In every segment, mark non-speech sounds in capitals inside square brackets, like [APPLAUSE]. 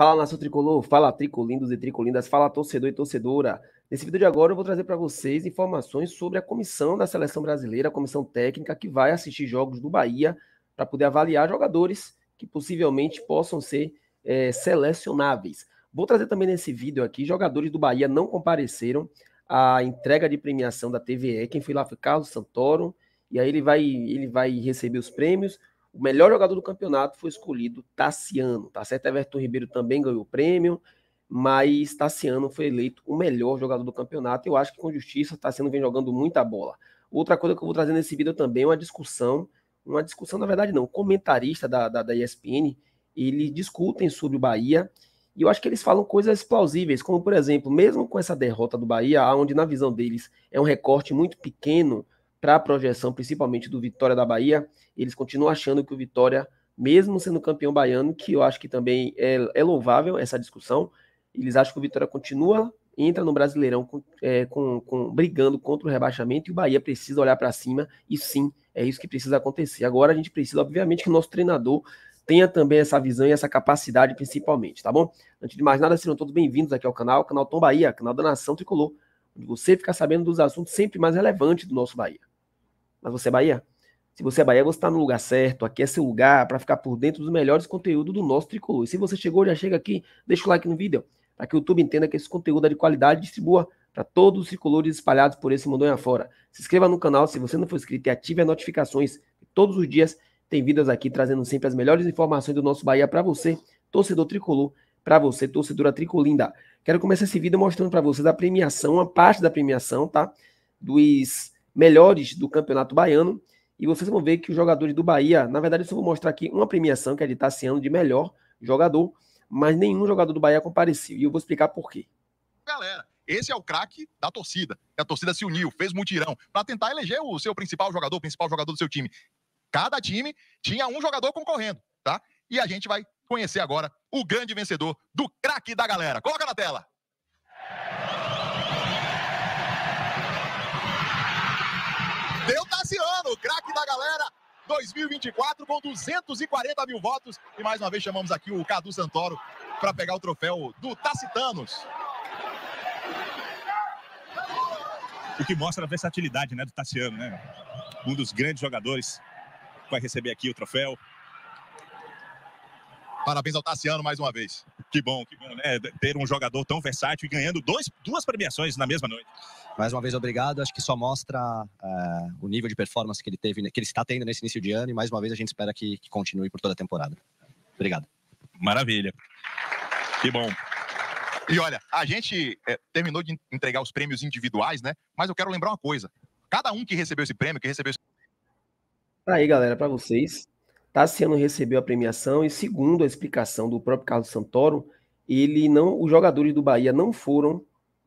Fala nação tricolor, fala tricolindos e tricolindas, fala torcedor e torcedora. Nesse vídeo de agora eu vou trazer para vocês informações sobre a comissão da seleção brasileira, a comissão técnica que vai assistir jogos do Bahia para poder avaliar jogadores que possivelmente possam ser é, selecionáveis. Vou trazer também nesse vídeo aqui jogadores do Bahia não compareceram à entrega de premiação da TVE. Quem foi lá foi Carlos Santoro e aí ele vai ele vai receber os prêmios. O melhor jogador do campeonato foi escolhido Tassiano, tá certo? Everton Ribeiro também ganhou o prêmio, mas Tassiano foi eleito o melhor jogador do campeonato. Eu acho que com justiça Tassiano vem jogando muita bola. Outra coisa que eu vou trazer nesse vídeo também é uma discussão, uma discussão, na verdade não, comentarista da, da, da ESPN, eles discutem sobre o Bahia e eu acho que eles falam coisas plausíveis, como por exemplo, mesmo com essa derrota do Bahia, onde na visão deles é um recorte muito pequeno para a projeção, principalmente do Vitória da Bahia, eles continuam achando que o Vitória, mesmo sendo campeão baiano, que eu acho que também é, é louvável essa discussão, eles acham que o Vitória continua, entra no Brasileirão com, é, com, com brigando contra o rebaixamento e o Bahia precisa olhar para cima e sim, é isso que precisa acontecer. Agora a gente precisa, obviamente, que o nosso treinador tenha também essa visão e essa capacidade, principalmente, tá bom? Antes de mais nada, sejam todos bem-vindos aqui ao canal, canal Tom Bahia, canal da Nação Tricolor, onde você fica sabendo dos assuntos sempre mais relevantes do nosso Bahia. Mas você é Bahia? Se você é Bahia, você está no lugar certo. Aqui é seu lugar para ficar por dentro dos melhores conteúdos do nosso tricolor. E se você chegou, já chega aqui, deixa o like no vídeo, para que o YouTube entenda que esse conteúdo é de qualidade e distribua para todos os tricolores espalhados por esse mundo em afora. Se inscreva no canal se você não for inscrito e ative as notificações. Todos os dias tem vídeos aqui trazendo sempre as melhores informações do nosso Bahia para você, torcedor tricolor, para você, torcedora tricolinda. Quero começar esse vídeo mostrando para vocês a premiação, uma parte da premiação, tá? Dos melhores do Campeonato Baiano. E vocês vão ver que os jogadores do Bahia, na verdade, eu só vou mostrar aqui uma premiação que é de Tassiano de melhor jogador, mas nenhum jogador do Bahia compareceu. E eu vou explicar por quê. Galera, esse é o craque da torcida. A torcida se uniu, fez mutirão para tentar eleger o seu principal jogador, o principal jogador do seu time. Cada time tinha um jogador concorrendo, tá? E a gente vai conhecer agora o grande vencedor do craque da galera. Coloca na tela. Deu Tassiano, craque da galera. 2024 com 240 mil votos. E mais uma vez chamamos aqui o Cadu Santoro para pegar o troféu do Tacitanos. O que mostra a versatilidade né, do Tassiano, né? Um dos grandes jogadores vai receber aqui o troféu. Parabéns ao Tassiano mais uma vez. Que bom, que bom, né? Ter um jogador tão versátil e ganhando dois, duas premiações na mesma noite. Mais uma vez, obrigado. Acho que só mostra eh, o nível de performance que ele teve, que ele está tendo nesse início de ano. E mais uma vez, a gente espera que, que continue por toda a temporada. Obrigado. Maravilha. Que bom. E olha, a gente é, terminou de entregar os prêmios individuais, né? Mas eu quero lembrar uma coisa. Cada um que recebeu esse prêmio, que recebeu esse... Tá aí, galera, para vocês, Tassiano tá recebeu a premiação e, segundo a explicação do próprio Carlos Santoro, ele não, os jogadores do Bahia não foram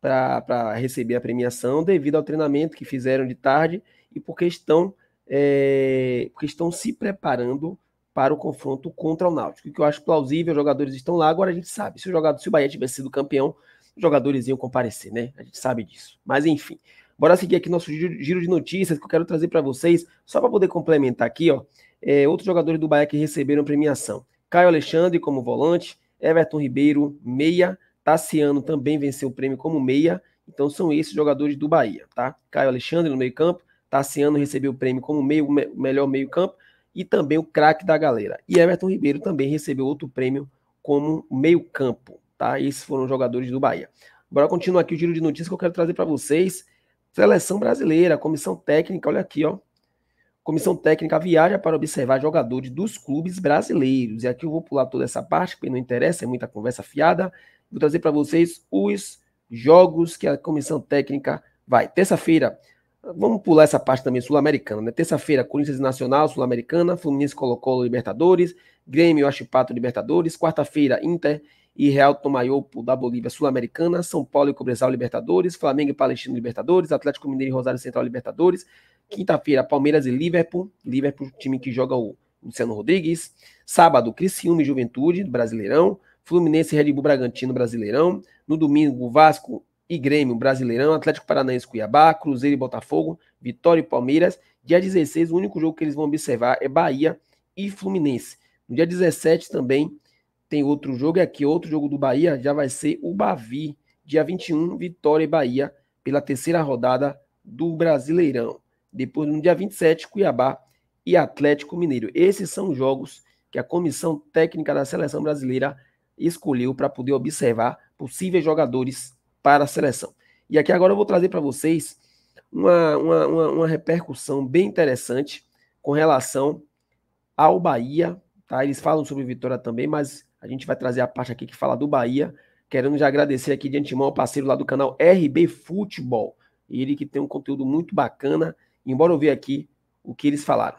para receber a premiação devido ao treinamento que fizeram de tarde e porque estão, é, porque estão se preparando para o confronto contra o Náutico, que eu acho plausível, os jogadores estão lá, agora a gente sabe, se o, jogador, se o Bahia tivesse sido campeão, os jogadores iam comparecer, né? A gente sabe disso. Mas enfim, Bora seguir aqui nosso giro de notícias que eu quero trazer para vocês, só para poder complementar aqui, ó. É, outros jogadores do Bahia que receberam premiação. Caio Alexandre como volante, Everton Ribeiro, meia, Tassiano também venceu o prêmio como meia. Então são esses jogadores do Bahia, tá? Caio Alexandre no meio-campo, Tassiano recebeu o prêmio como meio, me, melhor meio-campo e também o craque da galera. E Everton Ribeiro também recebeu outro prêmio como meio-campo, tá? Esses foram os jogadores do Bahia. Bora continuar aqui o giro de notícias que eu quero trazer para vocês. Seleção brasileira, comissão técnica, olha aqui, ó. Comissão técnica viaja para observar jogadores dos clubes brasileiros. E aqui eu vou pular toda essa parte, porque não interessa, é muita conversa fiada. Vou trazer para vocês os jogos que a comissão técnica vai. Terça-feira, vamos pular essa parte também sul-americana, né? Terça-feira, Corinthians Nacional, Sul-Americana, Fluminense Colo-Colo, Libertadores, Grêmio, Achipato, Libertadores. Quarta-feira, Inter e Real Tomaiopo da Bolívia Sul-Americana, São Paulo e Cobresal Libertadores, Flamengo e Palestino Libertadores, Atlético Mineiro e Rosário Central Libertadores, quinta-feira Palmeiras e Liverpool, Liverpool time que joga o Luciano Rodrigues, sábado Criciúma e Juventude Brasileirão, Fluminense e Red Bull Bragantino Brasileirão, no domingo Vasco e Grêmio Brasileirão, Atlético Paranaense Cuiabá, Cruzeiro e Botafogo, Vitória e Palmeiras, dia 16 o único jogo que eles vão observar é Bahia e Fluminense, no dia 17 também tem outro jogo é aqui, outro jogo do Bahia já vai ser o Bavi, dia 21, Vitória e Bahia, pela terceira rodada do Brasileirão. Depois, no dia 27, Cuiabá e Atlético Mineiro. Esses são os jogos que a comissão técnica da seleção brasileira escolheu para poder observar possíveis jogadores para a seleção. E aqui agora eu vou trazer para vocês uma, uma, uma, uma, repercussão bem interessante com relação ao Bahia. Tá? Eles falam sobre Vitória também, mas a gente vai trazer a parte aqui que fala do Bahia. Querendo já agradecer aqui de antemão ao parceiro lá do canal RB Futebol. Ele que tem um conteúdo muito bacana. Embora eu ver aqui o que eles falaram.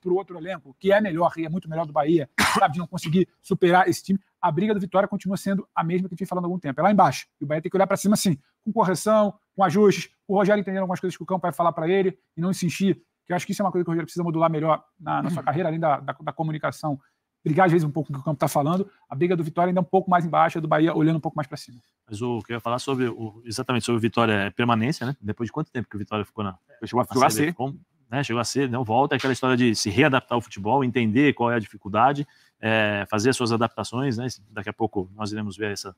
Para o outro elenco, que é melhor, e é muito melhor do Bahia, sabe, de não conseguir superar esse time, a briga do Vitória continua sendo a mesma que a gente falando há algum tempo. É lá embaixo. E o Bahia tem que olhar para cima assim, com correção, com ajustes. O Rogério entendendo algumas coisas que o campo vai falar para ele e não insistir. Que eu acho que isso é uma coisa que o Rogério precisa modular melhor na, na sua [CLEARS THROAT] carreira, além da, da, da comunicação brigar às vezes um pouco com o que o Campo está falando. A briga do Vitória ainda é um pouco mais embaixo, a do Bahia olhando um pouco mais para cima. Mas o que eu ia falar sobre o, exatamente sobre o Vitória é permanência, né? Depois de quanto tempo que o Vitória ficou na. Chegou a, a ser. Com, né? Chegou a ser, não né, volta é aquela história de se readaptar ao futebol, entender qual é a dificuldade. É, fazer suas adaptações, né? Daqui a pouco nós iremos ver essa,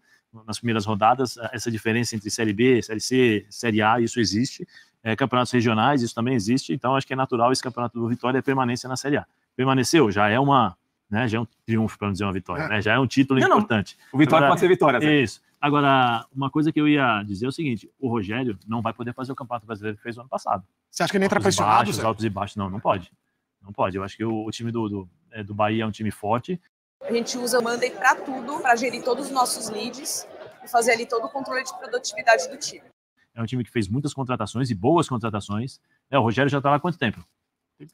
nas primeiras rodadas essa diferença entre Série B, Série C, Série A, isso existe. É, campeonatos regionais, isso também existe. Então acho que é natural esse campeonato do Vitória é permanência na Série A. Permaneceu, já é uma né? Já é um triunfo, para não dizer uma vitória, é. né? Já é um título não, importante. Não. O vitória Agora, pode ser vitória. Zé. Isso. Agora, uma coisa que eu ia dizer é o seguinte: o Rogério não vai poder fazer o Campeonato Brasileiro que fez o ano passado. Você acha que ele entra tá altos pressionado? Baixos, altos e baixos, não, não pode. Não pode. Eu acho que o, o time do, do, é, do Bahia é um time forte. A gente usa o Monday para tudo, para gerir todos os nossos leads e fazer ali todo o controle de produtividade do time. É um time que fez muitas contratações e boas contratações. É, o Rogério já está lá há quanto tempo?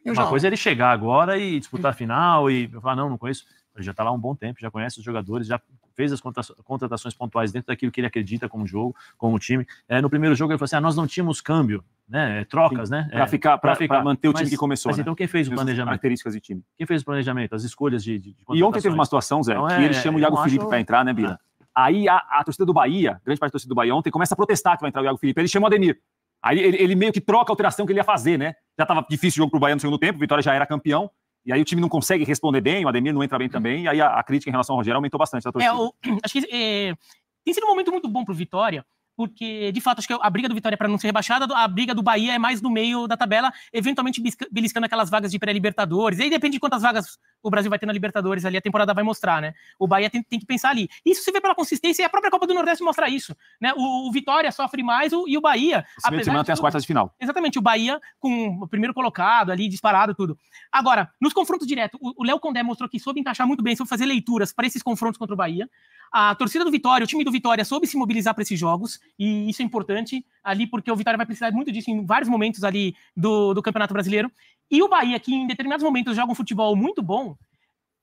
Uma coisa é ele chegar agora e disputar a final e falar, não, não conheço. Ele já está lá um bom tempo, já conhece os jogadores, já fez as contratações pontuais dentro daquilo que ele acredita como jogo, como time. É, no primeiro jogo ele falou assim: ah, nós não tínhamos câmbio, né? É, trocas, Sim, né? Para é, ficar, para manter o mas, time que começou. Mas né? então quem fez o planejamento? Características de time. Quem fez o planejamento? As escolhas de. de, de e ontem teve uma situação, Zé, então, que ele eles é, chamam o Iago Felipe para entrar, né, Bila? Ah. Aí a, a, torcida do Bahia, grande parte da torcida do Bahia ontem, começa a protestar que vai entrar o Iago Felipe. Ele chama o Ademir. Aí ele, ele, meio que troca a alteração que ele ia fazer, né? Já estava difícil o jogo para o Bahia no segundo tempo, o Vitória já era campeão. E aí o time não consegue responder bem, o Ademir não entra bem uhum. também, e aí a, a crítica em relação ao Rogério aumentou bastante. É, o, [CLEARS THROAT] acho que é, tem sido um momento muito bom para o Vitória, porque, de fato, acho que a briga do Vitória para não ser rebaixada, a briga do Bahia é mais no meio da tabela, eventualmente beliscando aquelas vagas de pré-libertadores. aí depende de quantas vagas o Brasil vai ter na Libertadores ali, a temporada vai mostrar, né? O Bahia tem, tem que pensar ali. Isso se vê pela consistência e a própria Copa do Nordeste mostra isso, né? O, o Vitória sofre mais o, e o Bahia. Esse semana de as quartas de final. Exatamente, o Bahia com o primeiro colocado ali, disparado, tudo. Agora, nos confrontos diretos, o Léo Condé mostrou que soube encaixar muito bem, soube fazer leituras para esses confrontos contra o Bahia. A torcida do Vitória, o time do Vitória soube se mobilizar para esses jogos, e isso é importante ali, porque o Vitória vai precisar muito disso em vários momentos ali do, do Campeonato Brasileiro. E o Bahia, que em determinados momentos joga um futebol muito bom,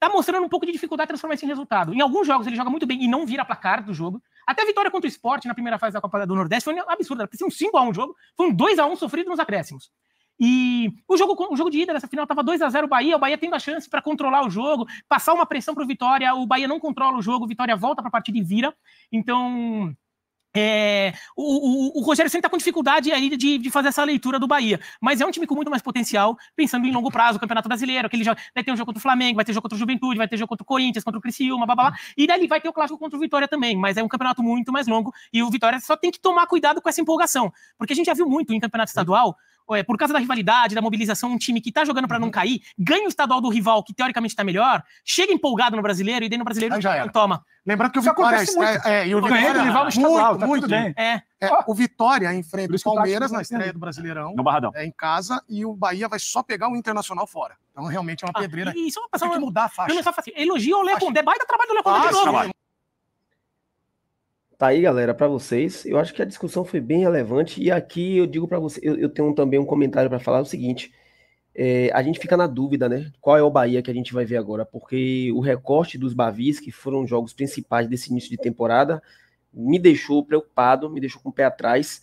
tá mostrando um pouco de dificuldade de transformar isso em resultado. Em alguns jogos ele joga muito bem e não vira placar do jogo. Até a vitória contra o esporte na primeira fase da Copa do Nordeste foi um absurda. Parecia um 5x1 o jogo, foi um 2x1 sofrido nos acréscimos. E o jogo, o jogo de ida dessa final estava 2 a 0 o Bahia, o Bahia tendo a chance para controlar o jogo, passar uma pressão pro Vitória, o Bahia não controla o jogo, o Vitória volta para a partida e vira. Então, é, o, o, o, Rogério sempre está com dificuldade aí de, de, fazer essa leitura do Bahia, mas é um time com muito mais potencial, pensando em longo prazo, o Campeonato Brasileiro, aquele jogo, vai ter um jogo contra o Flamengo, vai ter jogo contra o Juventude, vai ter jogo contra o Corinthians, contra o Criciúma, blá, blá, blá, e daí vai ter o clássico contra o Vitória também, mas é um campeonato muito mais longo e o Vitória só tem que tomar cuidado com essa empolgação, porque a gente já viu muito em campeonato estadual é, por causa da rivalidade, da mobilização, um time que tá jogando para não uhum. cair, ganha o estadual do rival, que teoricamente tá melhor, chega empolgado no brasileiro e daí no brasileiro já era. toma. Lembrando que o Vitória. É, é, e o Vitória do rival no estadual, muito, tá muito bem. É. É, o Vitória enfrenta o Palmeiras tá na estreia do Brasileirão. No Barradão. É, em casa, e o Bahia vai só pegar o Internacional fora. Então, realmente é uma ah, pedreira. E só passar Tem uma... que mudar a faixa. Eu não só é faço, elogio ao Leo Condé. Baita trabalho do Leo Condé de novo. Trabalho. Tá aí, galera, para vocês. Eu acho que a discussão foi bem relevante. E aqui eu digo para vocês, eu, eu, tenho também um comentário para falar é o seguinte. É, a gente fica na dúvida, né? Qual é o Bahia que a gente vai ver agora? Porque o recorte dos Bavis, que foram jogos principais desse início de temporada, me deixou preocupado, me deixou com o pé atrás.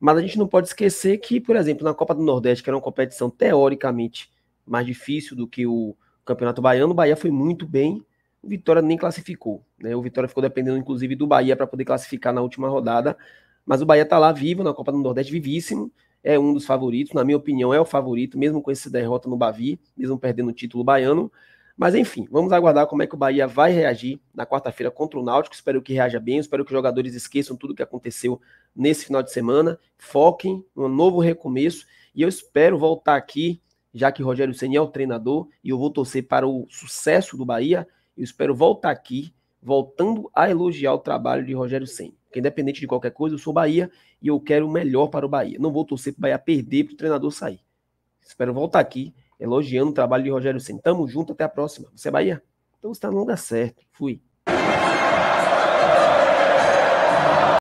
Mas a gente não pode esquecer que, por exemplo, na Copa do Nordeste, que era uma competição teoricamente mais difícil do que o Campeonato Baiano, o Bahia foi muito bem o Vitória nem classificou. Né? O Vitória ficou dependendo, inclusive, do Bahia para poder classificar na última rodada. Mas o Bahia está lá vivo na Copa do Nordeste, vivíssimo. É um dos favoritos, na minha opinião, é o favorito, mesmo com essa derrota no Bavi, mesmo perdendo o título baiano. Mas enfim, vamos aguardar como é que o Bahia vai reagir na quarta-feira contra o Náutico. Espero que reaja bem, espero que os jogadores esqueçam tudo que aconteceu nesse final de semana, foquem um novo recomeço e eu espero voltar aqui, já que Rogério Ceni é o treinador e eu vou torcer para o sucesso do Bahia eu espero voltar aqui, voltando a elogiar o trabalho de Rogério Senna. Porque independente de qualquer coisa, eu sou Bahia e eu quero o melhor para o Bahia. Não vou torcer para o Bahia perder para o treinador sair. Espero voltar aqui elogiando o trabalho de Rogério Senna. Tamo junto, até a próxima. Você é Bahia? Então você está no lugar certo. Fui.